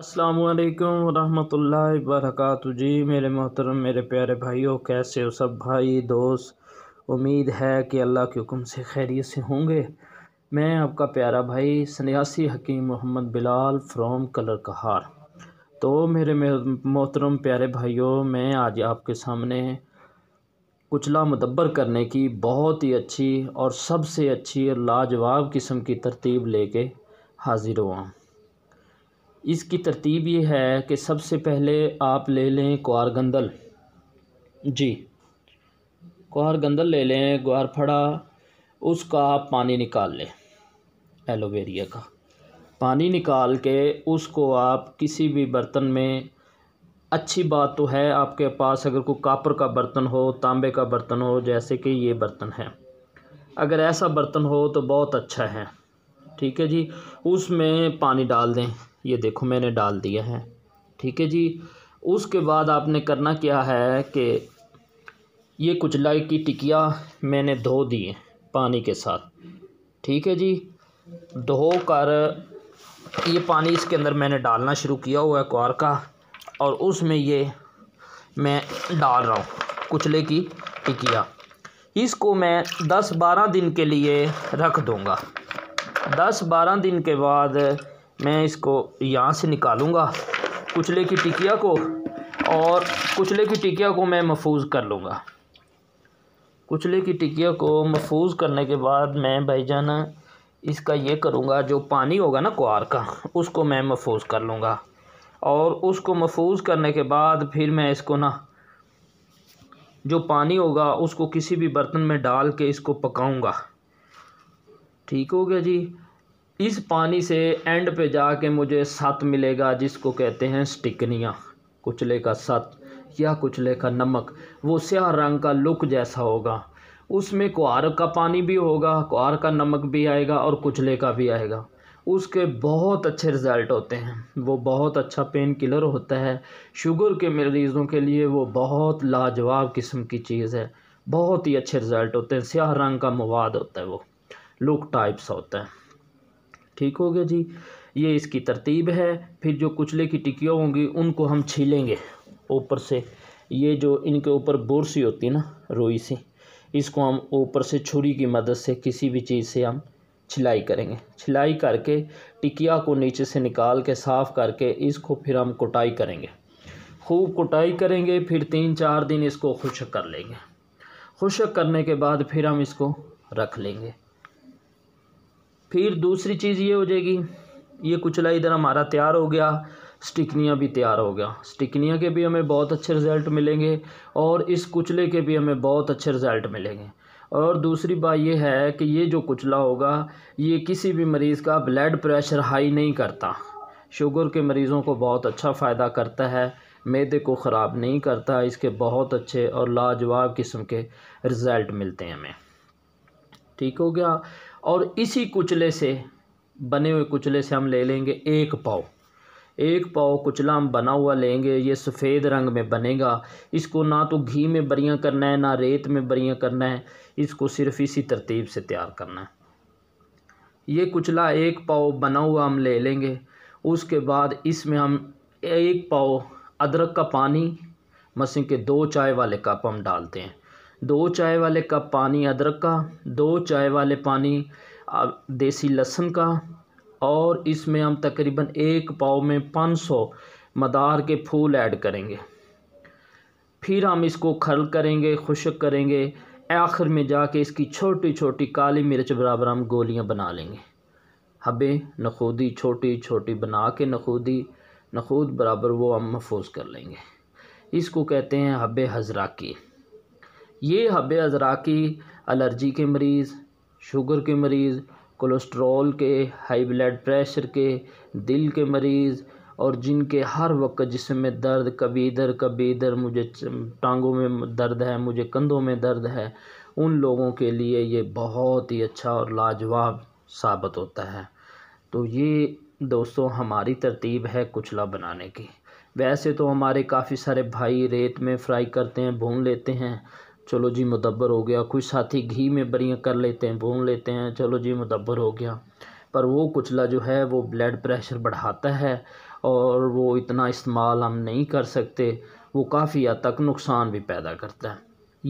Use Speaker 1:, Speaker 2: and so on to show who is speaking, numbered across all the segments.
Speaker 1: अस्सलाम वालेकुम रहमतुल्लाहि वरकत जी मेरे मोहतरम मेरे प्यारे भाइयों कैसे हो सब भाई दोस्त उम्मीद है कि अल्लाह के हुक्म से खैरियत से होंगे मैं आपका प्यारा भाई सन्यासी हकीम मोहम्मद बिलाल फ्रॉम कलर कहार तो मेरे मोहतरम प्यारे भाइयों मैं आज आपके सामने कुचला मुदब्बर करने की बहुत ही अच्छी और सबसे अच्छी और लाजवाब किस्म की तरतीब लेके हाज़िर हुआ इसकी तरतीब ये है कि सबसे पहले आप ले लें कुर गंदल जी कुर गंदल ले लें गुआर फड़ा उसका पानी निकाल लें एलोवेरिया का पानी निकाल के उसको आप किसी भी बर्तन में अच्छी बात तो है आपके पास अगर कोई कापर का बर्तन हो तांबे का बर्तन हो जैसे कि ये बर्तन है अगर ऐसा बर्तन हो तो बहुत अच्छा है ठीक है जी उसमें पानी डाल दें ये देखो मैंने डाल दिया है ठीक है जी उसके बाद आपने करना क्या है कि ये कुचलाई की टिकिया मैंने धो दिए पानी के साथ ठीक है जी धो कर ये पानी इसके अंदर मैंने डालना शुरू किया हुआ है कुर का और उसमें ये मैं डाल रहा हूँ कुचले की टिकिया इसको मैं 10-12 दिन के लिए रख दूँगा 10-12 दिन के बाद मैं इसको यहाँ से निकालूँगा कुचले की टिकिया को और कुचले की टिकिया को मैं महफूज कर लूँगा कुचले की टिकिया को महफूज करने के बाद मैं भाईजान इसका ये करूँगा जो पानी होगा ना कुआर का उसको मैं महफूज कर लूँगा और उसको महफूज करने के बाद फिर मैं इसको ना जो पानी होगा उसको किसी भी बर्तन में डाल के इसको पकाऊँगा ठीक हो गया जी इस पानी से एंड पे जाके मुझे सत मिलेगा जिसको कहते हैं स्टिकनियाँ कुचले का सत या कुचले का नमक वो स्या रंग का लुक जैसा होगा उसमें कुआर का पानी भी होगा कुआर का नमक भी आएगा और कुचले का भी आएगा उसके बहुत अच्छे रिज़ल्ट होते हैं वो बहुत अच्छा पेन किलर होता है शुगर के मरीज़ों के लिए वो बहुत लाजवाब किस्म की चीज़ है बहुत ही अच्छे रिज़ल्ट होते हैं स्याह रंग का मवाद होता है वो लुक टाइप्स होता है ठीक हो गया जी ये इसकी तरतीब है फिर जो कुचले की टिकियाँ होंगी उनको हम छीलेंगे ऊपर से ये जो इनके ऊपर बोरसी होती है ना रोई सी इसको हम ऊपर से छुरी की मदद से किसी भी चीज़ से हम छिलाई करेंगे छिलाई करके टिकिया को नीचे से निकाल के साफ़ करके इसको फिर हम कुटाई करेंगे खूब कुटाई करेंगे फिर तीन चार दिन इसको खुशक कर लेंगे खुशक करने के बाद फिर हम इसको रख लेंगे फिर दूसरी चीज़ ये हो जाएगी ये कुचला इधर हमारा तैयार हो गया स्टिकनिया भी तैयार हो गया स्टिकनिया के भी हमें बहुत अच्छे रिज़ल्ट मिलेंगे और इस कुचले के भी हमें बहुत अच्छे रिज़ल्ट मिलेंगे और दूसरी बात यह है कि ये जो कुचला होगा ये किसी भी मरीज़ का ब्लड प्रेशर हाई नहीं करता शुगर के मरीज़ों को बहुत अच्छा फ़ायदा करता है मैदे को ख़राब नहीं करता इसके बहुत अच्छे और लाजवाब किस्म के रिज़ल्ट मिलते हैं हमें ठीक हो गया और इसी कुचले से बने हुए कुचले से हम ले लेंगे एक पाव एक पाव कुचला हम बना हुआ लेंगे ये सफ़ेद रंग में बनेगा इसको ना तो घी में बरियाँ करना है ना रेत में बरियाँ करना है इसको सिर्फ इसी तरतीब से तैयार करना है ये कुचला एक पाव बना हुआ हम ले लेंगे उसके बाद इसमें हम एक पाव अदरक का पानी मसीन के दो चाय वाले कप हम डालते हैं दो चाय वाले कप पानी अदरक का दो चाय वाले पानी देसी लहसुन का और इसमें हम तकरीबन एक पाव में 500 मदार के फूल ऐड करेंगे फिर हम इसको खल करेंगे खुशक करेंगे आखिर में जाके इसकी छोटी छोटी काली मिर्च बराबर हम गोलियां बना लेंगे हबे नखूदी छोटी छोटी बना के नखूदी नखूद बराबर वो हम महफूज कर लेंगे इसको कहते हैं हब की ये हब की एलर्जी के मरीज़ शुगर के मरीज़ कोलेस्ट्रॉल के हाई ब्लड प्रेशर के दिल के मरीज़ और जिनके हर वक्त जिसम में दर्द कभी इधर कभी इधर मुझे टांगों में दर्द है मुझे कंधों में दर्द है उन लोगों के लिए ये बहुत ही अच्छा और लाजवाब साबित होता है तो ये दोस्तों हमारी तरतीब है कुचला बनाने की वैसे तो हमारे काफ़ी सारे भाई रेत में फ्राई करते हैं भून लेते हैं चलो जी मुदब्बर हो गया कुछ साथी घी में बरियाँ कर लेते हैं भून लेते हैं चलो जी मुदब्बर हो गया पर वो कुचला जो है वो ब्लड प्रेशर बढ़ाता है और वो इतना इस्तेमाल हम नहीं कर सकते वो काफ़ी हद तक नुकसान भी पैदा करता है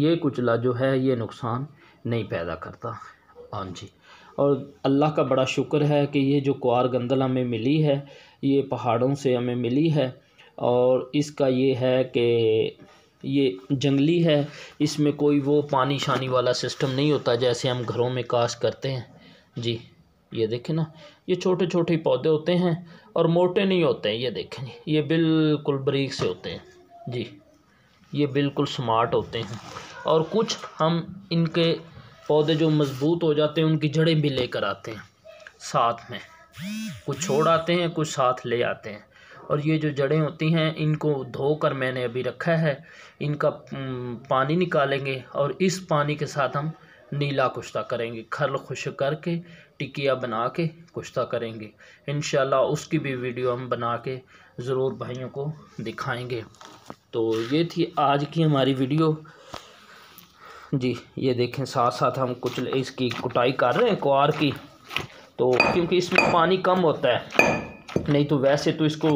Speaker 1: ये कुचला जो है ये नुकसान नहीं पैदा करता हाँ जी और अल्लाह का बड़ा शुक्र है कि ये जो कुआर गंदल हमें मिली है ये पहाड़ों से हमें मिली है और इसका ये है कि ये जंगली है इसमें कोई वो पानी शानी वाला सिस्टम नहीं होता जैसे हम घरों में काश करते हैं जी ये देखें ना ये छोटे छोटे पौधे होते हैं और मोटे नहीं होते हैं ये देखें ये बिल्कुल बरीक से होते हैं जी ये बिल्कुल स्मार्ट होते हैं और कुछ हम इनके पौधे जो मज़बूत हो जाते हैं उनकी जड़ें भी लेकर आते हैं साथ में कुछ छोड़ आते हैं कुछ साथ ले आते हैं और ये जो जड़ें होती हैं इनको धोकर मैंने अभी रखा है इनका पानी निकालेंगे और इस पानी के साथ हम नीला कुश्ता करेंगे खल खुश करके टिकिया बना के कुश्ता करेंगे इन उसकी भी वीडियो हम बना के ज़रूर भाइयों को दिखाएंगे तो ये थी आज की हमारी वीडियो जी ये देखें साथ साथ हम कुछ इसकी कुटाई कर रहे हैं कुआर की तो क्योंकि इसमें पानी कम होता है नहीं तो वैसे तो इसको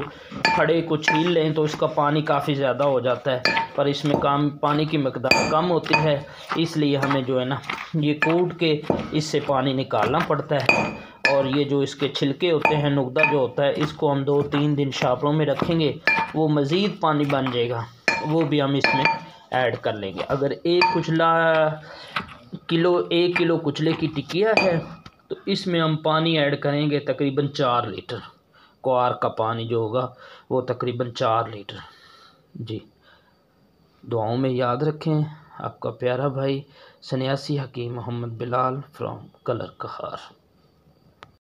Speaker 1: खड़े को छील लें तो इसका पानी काफ़ी ज़्यादा हो जाता है पर इसमें काम पानी की मकदार कम होती है इसलिए हमें जो है ना ये कूट के इससे पानी निकालना पड़ता है और ये जो इसके छिलके होते हैं नुकदा जो होता है इसको हम दो तीन दिन शापरों में रखेंगे वो मज़ीद पानी बन जाएगा वो भी हम इसमें ऐड कर लेंगे अगर एक कुचला किलो एक किलो कुचले की टिकिया है तो इसमें हम पानी ऐड करेंगे तकरीबन चार लीटर क्वार का पानी जो होगा वो तकरीबन चार लीटर जी दुआओं में याद रखें आपका प्यारा भाई सन्यासी हकीम मोहम्मद बिलाल फ्रॉम कलर कहार